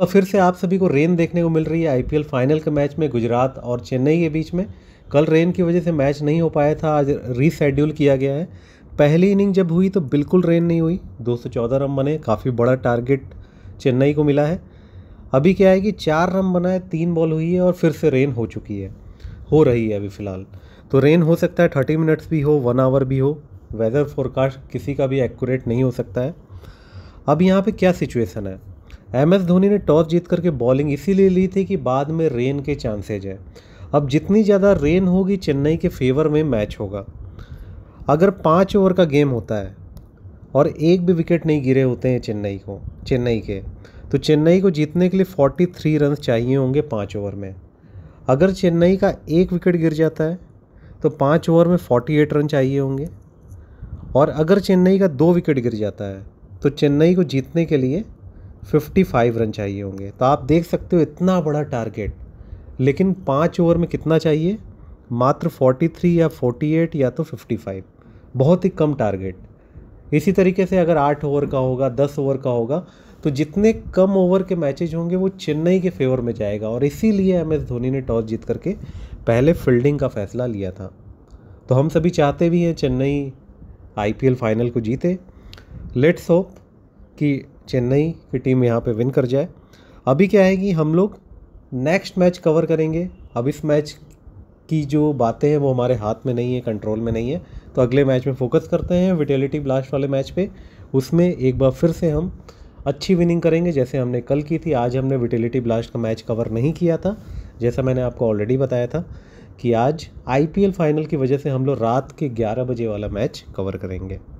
और फिर से आप सभी को रेन देखने को मिल रही है आईपीएल फाइनल के मैच में गुजरात और चेन्नई के बीच में कल रेन की वजह से मैच नहीं हो पाया था आज रीशेड्यूल किया गया है पहली इनिंग जब हुई तो बिल्कुल रेन नहीं हुई 214 रन बने काफ़ी बड़ा टारगेट चेन्नई को मिला है अभी क्या है कि चार रन बनाए तीन बॉल हुई है और फिर से रेन हो चुकी है हो रही है अभी फ़िलहाल तो रेन हो सकता है थर्टी मिनट्स भी हो वन आवर भी हो वेदर फोरकास्ट किसी का भी एक्यूरेट नहीं हो सकता है अब यहाँ पे क्या सिचुएशन है एम एस धोनी ने टॉस जीत करके बॉलिंग इसीलिए ली थी कि बाद में रेन के चांसेज है अब जितनी ज़्यादा रेन होगी चेन्नई के फेवर में मैच होगा अगर पाँच ओवर का गेम होता है और एक भी विकेट नहीं गिरे होते हैं चेन्नई को चेन्नई के तो चेन्नई को जीतने के लिए 43 रन चाहिए होंगे पाँच ओवर में अगर चेन्नई का एक विकेट गिर जाता है तो पाँच ओवर में 48 रन चाहिए होंगे और अगर चेन्नई का दो विकेट गिर जाता है तो चेन्नई को जीतने के लिए 55 रन चाहिए होंगे तो आप देख सकते हो इतना बड़ा टारगेट लेकिन पाँच ओवर में कितना चाहिए मात्र 43 या 48 या तो 55 बहुत ही कम टारगेट इसी तरीके से अगर आठ ओवर का होगा दस ओवर का होगा तो जितने कम ओवर के मैचेज होंगे वो चेन्नई के फेवर में जाएगा और इसीलिए एम एस धोनी ने टॉस जीत करके पहले फील्डिंग का फैसला लिया था तो हम सभी चाहते भी हैं चेन्नई आईपीएल फाइनल को जीते लेट्स होप कि चेन्नई की टीम यहाँ पे विन कर जाए अभी क्या है कि हम लोग नेक्स्ट मैच कवर करेंगे अब इस मैच की जो बातें हैं वो हमारे हाथ में नहीं है कंट्रोल में नहीं है तो अगले मैच में फोकस करते हैं विटेलिटी ब्लास्ट वाले मैच पे उसमें एक बार फिर से हम अच्छी विनिंग करेंगे जैसे हमने कल की थी आज हमने विटेलिटी ब्लास्ट का मैच कवर नहीं किया था जैसा मैंने आपको ऑलरेडी बताया था कि आज आईपीएल फाइनल की वजह से हम लोग रात के 11 बजे वाला मैच कवर करेंगे